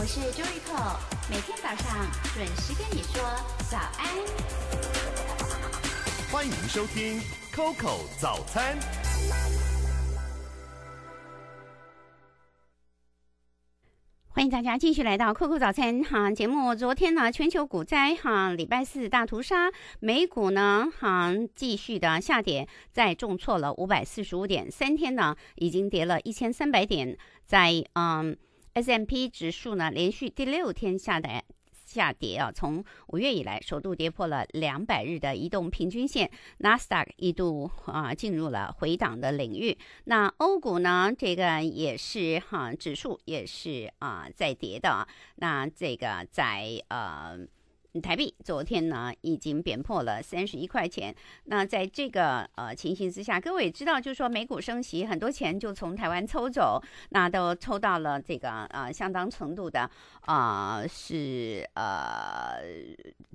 我是周玉蔻，每天早上准时跟你说早安。欢迎收听《Coco 早餐》。欢迎大家继续来到《Coco 早餐》哈节目。昨天呢，全球股灾哈，礼拜四大屠杀，美股呢哈继续的下跌，再重挫了五百四十五点，三天呢已经跌了一千三百点，在嗯。S M P 指数呢，连续第六天下跌，下跌啊！从五月以来，首度跌破了两百日的移动平均线。纳斯达克一度啊进入了回档的领域。那欧股呢，这个也是哈，指数也是啊在跌的。那这个在呃。台币昨天呢已经贬破了三十一块钱。那在这个呃情形之下，各位也知道，就是说美股升息，很多钱就从台湾抽走，那都抽到了这个呃相当程度的啊，是呃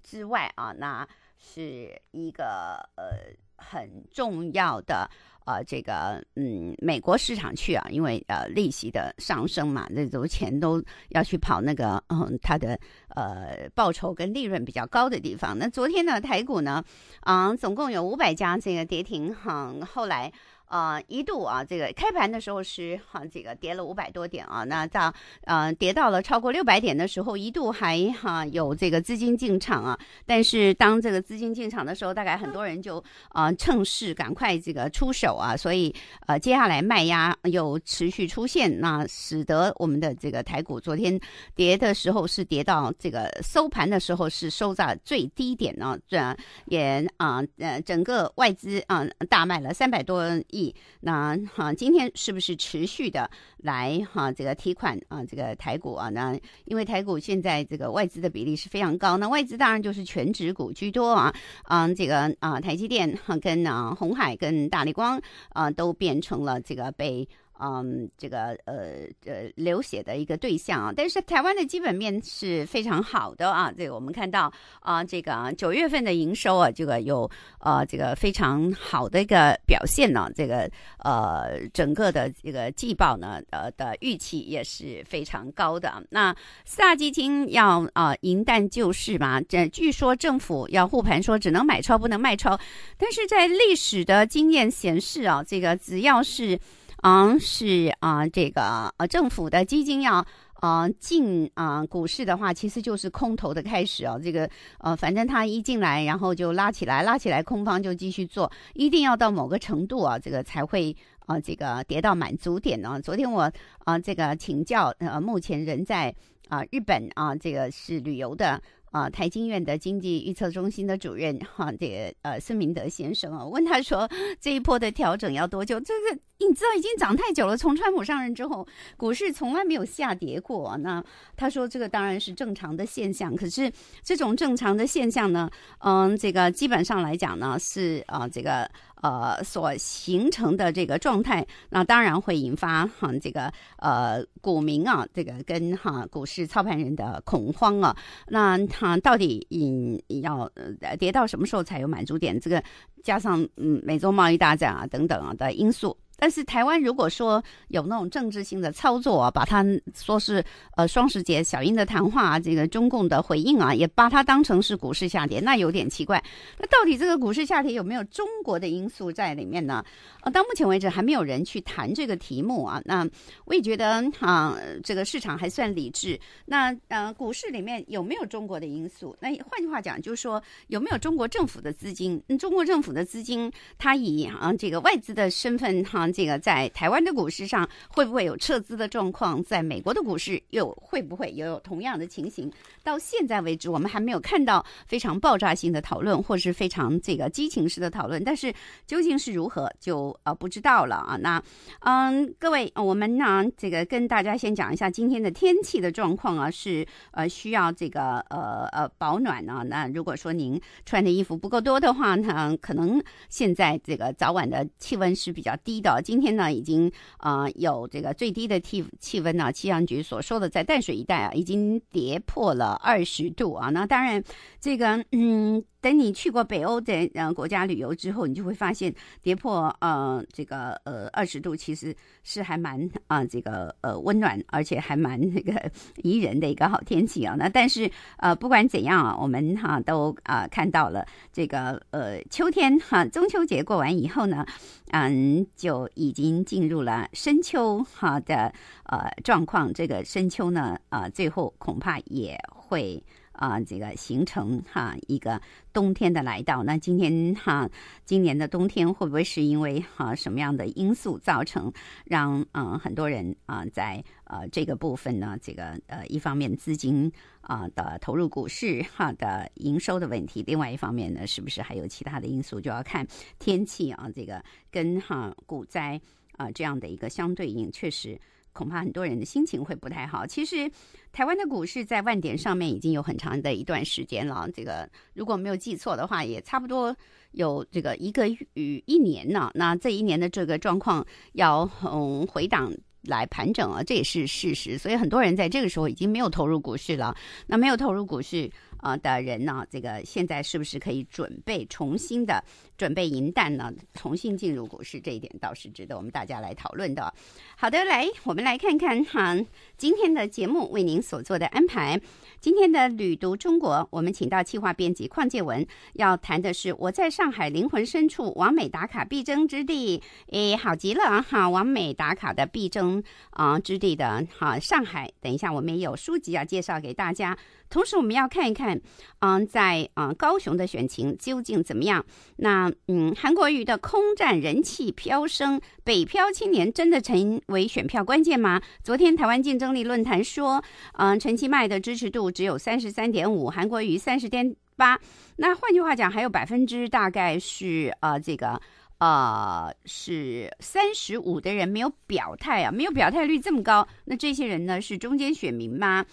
之外啊，那是一个呃很重要的。啊，这个嗯，美国市场去啊，因为呃，利息的上升嘛，那都钱都要去跑那个嗯，它的呃，报酬跟利润比较高的地方。那昨天呢台股呢，啊，总共有五百家这个跌停，哈，后来。呃，一度啊，这个开盘的时候是哈，这个跌了五百多点啊。那到呃跌到了超过六百点的时候，一度还哈有这个资金进场啊。但是当这个资金进场的时候，大概很多人就啊趁势赶快这个出手啊。所以呃接下来卖压又持续出现，那使得我们的这个台股昨天跌的时候是跌到这个收盘的时候是收在最低点呢。这也啊呃整个外资啊大卖了三百多亿。那哈，今天是不是持续的来哈这个提款啊？这个台股啊，那因为台股现在这个外资的比例是非常高，那外资当然就是全职股居多啊。啊，这个啊，台积电跟啊红海跟大力光啊，都变成了这个被。嗯，这个呃呃流血的一个对象啊，但是台湾的基本面是非常好的啊。这个我们看到啊，这个九月份的营收啊，这个有呃这个非常好的一个表现呢。这个呃整个的这个季报呢，呃的预期也是非常高的。那四大基金要啊迎难救市嘛，这据说政府要护盘，说只能买超不能卖超，但是在历史的经验显示啊，这个只要是。啊，是啊，这个呃，政府的基金要啊进啊股市的话，其实就是空头的开始哦。这个呃，反正它一进来，然后就拉起来，拉起来，空方就继续做，一定要到某个程度啊，这个才会呃这个跌到满足点呢。昨天我啊这个请教呃，目前人在啊日本啊，这个是旅游的。啊，台经院的经济预测中心的主任哈，这个呃孙明德先生啊，问他说这一波的调整要多久？这个你知道已经涨太久了，从川普上任之后，股市从来没有下跌过。那他说这个当然是正常的现象，可是这种正常的现象呢，嗯，这个基本上来讲呢是啊这个。呃，所形成的这个状态，那当然会引发哈这个呃股民啊，这个跟哈股市操盘人的恐慌啊。那哈到底嗯要呃跌到什么时候才有满足点？这个加上嗯美中贸易大战啊等等啊的因素。但是台湾如果说有那种政治性的操作，啊，把它说是呃双十节小英的谈话，这个中共的回应啊，也把它当成是股市下跌，那有点奇怪。那到底这个股市下跌有没有中国的因素在里面呢？呃，到目前为止还没有人去谈这个题目啊。那我也觉得啊，这个市场还算理智。那呃，股市里面有没有中国的因素？那换句话讲，就是说有没有中国政府的资金？中国政府的资金，它以啊这个外资的身份哈。这个在台湾的股市上会不会有撤资的状况？在美国的股市又会不会也有同样的情形？到现在为止，我们还没有看到非常爆炸性的讨论，或是非常这个激情式的讨论。但是究竟是如何，就呃不知道了啊。那嗯，各位，我们呢这个跟大家先讲一下今天的天气的状况啊，是呃需要这个呃呃保暖呢。那如果说您穿的衣服不够多的话呢，可能现在这个早晚的气温是比较低的。今天呢，已经啊有这个最低的气气温呢，气象局所说的在淡水一带啊，已经跌破了二十度啊。那当然，这个嗯。等你去过北欧的呃国家旅游之后，你就会发现跌破呃这个呃二十度其实是还蛮啊这个呃温暖，而且还蛮那个宜人的一个好天气啊。那但是呃不管怎样啊，我们哈都啊看到了这个呃秋天哈中秋节过完以后呢，嗯就已经进入了深秋哈的呃状况。这个深秋呢啊最后恐怕也会。啊，这个形成哈一个冬天的来到。那今天哈今年的冬天会不会是因为哈什么样的因素造成让嗯很多人啊在呃这个部分呢这个呃一方面资金啊的投入股市哈的营收的问题，另外一方面呢是不是还有其他的因素就要看天气啊这个跟哈股灾啊这样的一个相对应，确实。恐怕很多人的心情会不太好。其实，台湾的股市在万点上面已经有很长的一段时间了。这个如果没有记错的话，也差不多有这个一个与一年呢。那这一年的这个状况要嗯回档来盘整啊，这也是事实。所以很多人在这个时候已经没有投入股市了。那没有投入股市。啊的人呢？这个现在是不是可以准备重新的准备银弹呢？重新进入股市，这一点倒是值得我们大家来讨论的。好的，来，我们来看看哈今天的节目为您所做的安排。今天的《旅读中国》，我们请到企划编辑邝介文，要谈的是我在上海灵魂深处，完美打卡必争之地。哎，好极了啊！哈，完美打卡的必争啊之地的哈上海。等一下，我们有书籍要介绍给大家，同时我们要看一看。嗯，在啊，高雄的选情究竟怎么样？那嗯，韩国瑜的空战人气飙升，北漂青年真的成为选票关键吗？昨天台湾竞争力论坛说，嗯，陈其迈的支持度只有三十三点五，韩国瑜三十点八。那换句话讲，还有百分之大概是呃这个呃，是三十五的人没有表态啊，没有表态率这么高，那这些人呢是中间选民吗？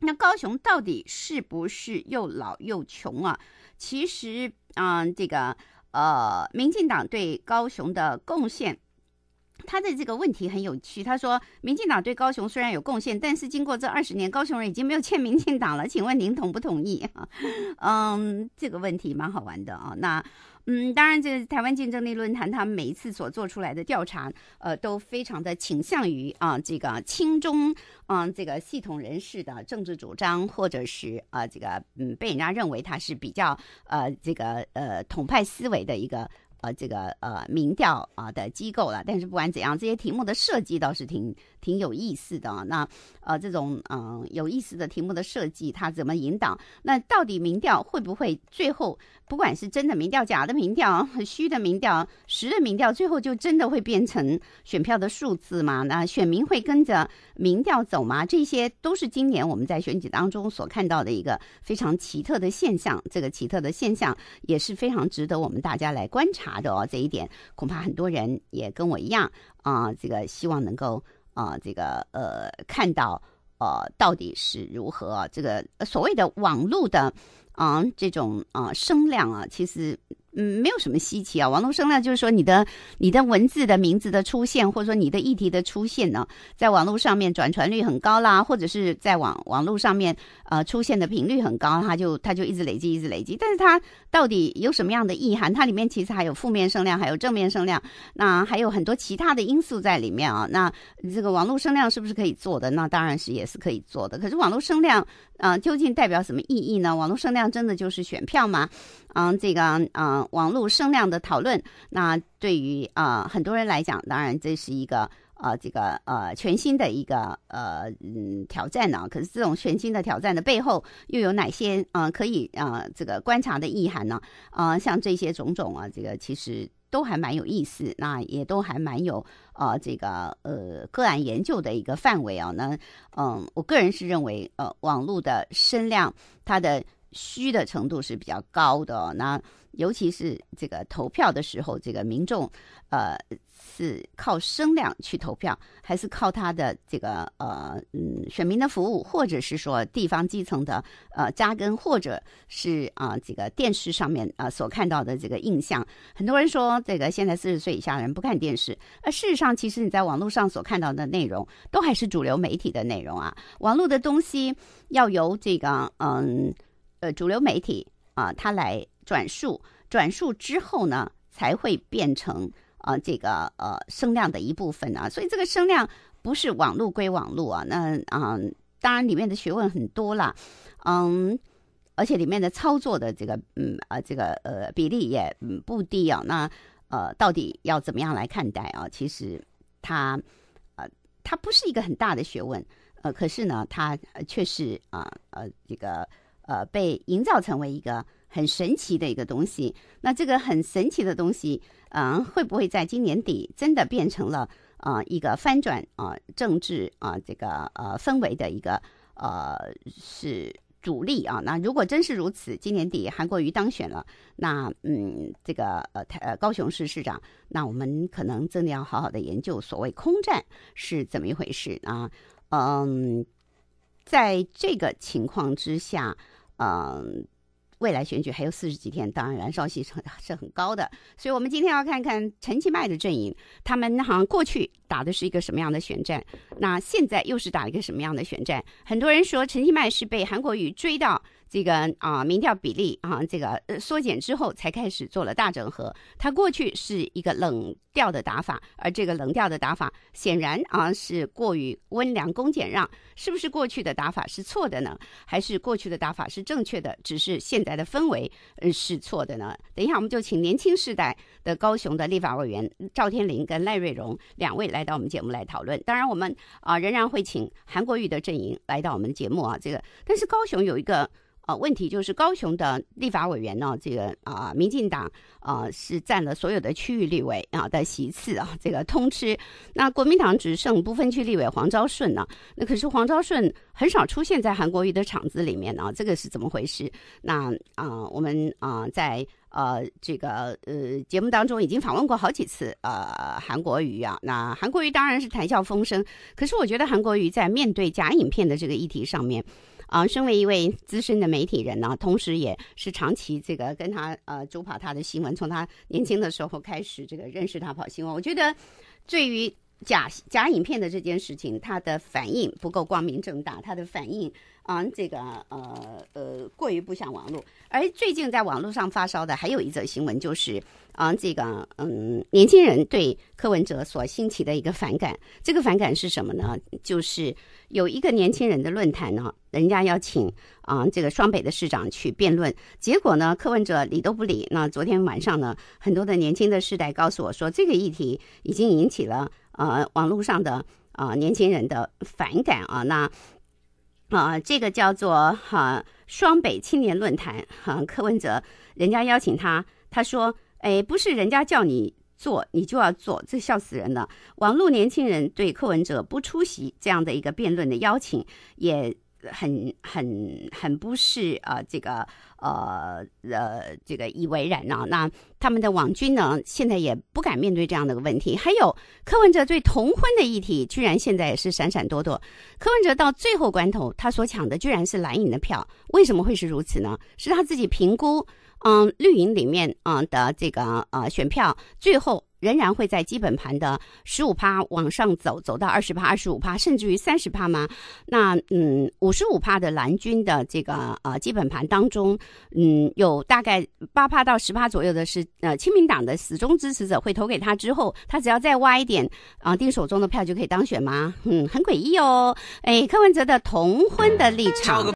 那高雄到底是不是又老又穷啊？其实，嗯，这个，呃，民进党对高雄的贡献。他的这个问题很有趣，他说：“民进党对高雄虽然有贡献，但是经过这二十年，高雄人已经没有欠民进党了。”请问您同不同意？嗯，这个问题蛮好玩的啊。那，嗯，当然，这个台湾竞争力论坛，他每一次所做出来的调查，呃，都非常的倾向于啊，这个亲中，嗯，这个系统人士的政治主张，或者是啊，这个嗯，被人家认为他是比较呃，这个呃，统派思维的一个。呃，这个呃，民调啊的机构了，但是不管怎样，这些题目的设计倒是挺挺有意思的。那呃，这种嗯有意思的题目的设计，它怎么引导？那到底民调会不会最后，不管是真的民调、假的民调、虚的民调、实的民调，最后就真的会变成选票的数字吗？那选民会跟着民调走吗？这些都是今年我们在选举当中所看到的一个非常奇特的现象。这个奇特的现象也是非常值得我们大家来观察。的哦，这一点恐怕很多人也跟我一样啊，这个希望能够啊，这个呃，看到呃，到底是如何这个所谓的网络的啊，这种啊声量啊，其实。嗯，没有什么稀奇啊。网络声量就是说你的你的文字的名字的出现，或者说你的议题的出现呢，在网络上面转传率很高啦，或者是在网网络上面呃出现的频率很高，它就它就一直累积，一直累积。但是它到底有什么样的意涵？它里面其实还有负面声量，还有正面声量，那还有很多其他的因素在里面啊。那这个网络声量是不是可以做的？那当然是也是可以做的。可是网络声量啊，究竟代表什么意义呢？网络声量真的就是选票吗？嗯，这个嗯。网络声量的讨论，那对于啊很多人来讲，当然这是一个呃这个呃全新的一个呃嗯挑战呢。可是这种全新的挑战的背后，又有哪些啊可以啊这个观察的意涵呢？啊，像这些种种啊，这个其实都还蛮有意思，那也都还蛮有呃这个呃个案研究的一个范围啊。那嗯，我个人是认为，呃，网络的声量它的虚的程度是比较高的。那尤其是这个投票的时候，这个民众，呃，是靠声量去投票，还是靠他的这个呃嗯选民的服务，或者是说地方基层的呃扎根，或者是啊这个电视上面啊所看到的这个印象。很多人说这个现在四十岁以下的人不看电视，而事实上，其实你在网络上所看到的内容，都还是主流媒体的内容啊。网络的东西要由这个嗯呃主流媒体啊他来。转述转述之后呢，才会变成啊这个呃声量的一部分啊，所以这个声量不是网络归网络啊。那啊，当然里面的学问很多啦，嗯，而且里面的操作的这个嗯啊这个呃比例也不低哦。那呃，到底要怎么样来看待啊？其实它呃它不是一个很大的学问，呃，可是呢，它却是啊呃这个呃被营造成为一个。很神奇的一个东西。那这个很神奇的东西，嗯，会不会在今年底真的变成了啊一个翻转啊政治啊这个呃氛围的一个呃是主力啊？那如果真是如此，今年底韩国瑜当选了，那嗯，这个呃，高雄市市长，那我们可能真的要好好的研究所谓空战是怎么一回事啊？嗯，在这个情况之下，嗯。未来选举还有四十几天，当然燃烧系是很 是很高的，所以我们今天要看看陈其迈的阵营，他们好像过去打的是一个什么样的选战，那现在又是打一个什么样的选战？很多人说陈其迈是被韩国瑜追到。这个啊，民调比例啊，这个缩减之后才开始做了大整合。它过去是一个冷调的打法，而这个冷调的打法显然啊是过于温良恭俭让，是不是过去的打法是错的呢？还是过去的打法是正确的，只是现在的氛围呃是错的呢？等一下我们就请年轻世代的高雄的立法委员赵天林跟赖瑞荣两位来到我们节目来讨论。当然我们啊仍然会请韩国瑜的阵营来到我们节目啊，这个但是高雄有一个。呃，问题就是高雄的立法委员呢，这个啊，民进党啊是占了所有的区域立委啊的席次啊，这个通吃。那国民党只剩不分区立委黄昭顺呢，那可是黄昭顺很少出现在韩国瑜的场子里面呢，这个是怎么回事？那啊，我们啊在呃这个呃节目当中已经访问过好几次啊韩国瑜啊，那韩国瑜当然是谈笑风生，可是我觉得韩国瑜在面对假影片的这个议题上面。啊，身为一位资深的媒体人呢，同时也是长期这个跟他呃，主跑他的新闻，从他年轻的时候开始这个认识他跑新闻，我觉得，对于。假假影片的这件事情，他的反应不够光明正大，他的反应啊，这个呃呃过于不像网络。而最近在网络上发烧的还有一则新闻，就是啊，这个嗯，年轻人对柯文哲所兴起的一个反感。这个反感是什么呢？就是有一个年轻人的论坛呢，人家要请啊这个双北的市长去辩论，结果呢，柯文哲理都不理。那昨天晚上呢，很多的年轻的世代告诉我说，这个议题已经引起了。呃，网络上的啊年轻人的反感啊，那啊这个叫做哈双北青年论坛，哈柯文哲人家邀请他，他说哎不是人家叫你做你就要做，这笑死人了。网络年轻人对柯文哲不出席这样的一个辩论的邀请也。很很很不是啊，这个呃呃，这个以为然呢。那他们的网军呢，现在也不敢面对这样的问题。还有柯文哲对同婚的议题，居然现在也是闪闪躲躲。柯文哲到最后关头，他所抢的居然是蓝营的票，为什么会是如此呢？是他自己评估，嗯，绿营里面啊的这个呃选票最后。仍然会在基本盘的十五趴往上走，走到二十趴、二十五趴，甚至于三十趴吗？那嗯，五十五趴的蓝军的这个呃基本盘当中，嗯，有大概八趴到十趴左右的是呃亲民党的始终支持者会投给他之后，他只要再挖一点啊，定手中的票就可以当选吗？嗯，很诡异哦。哎，柯文哲的同婚的立场。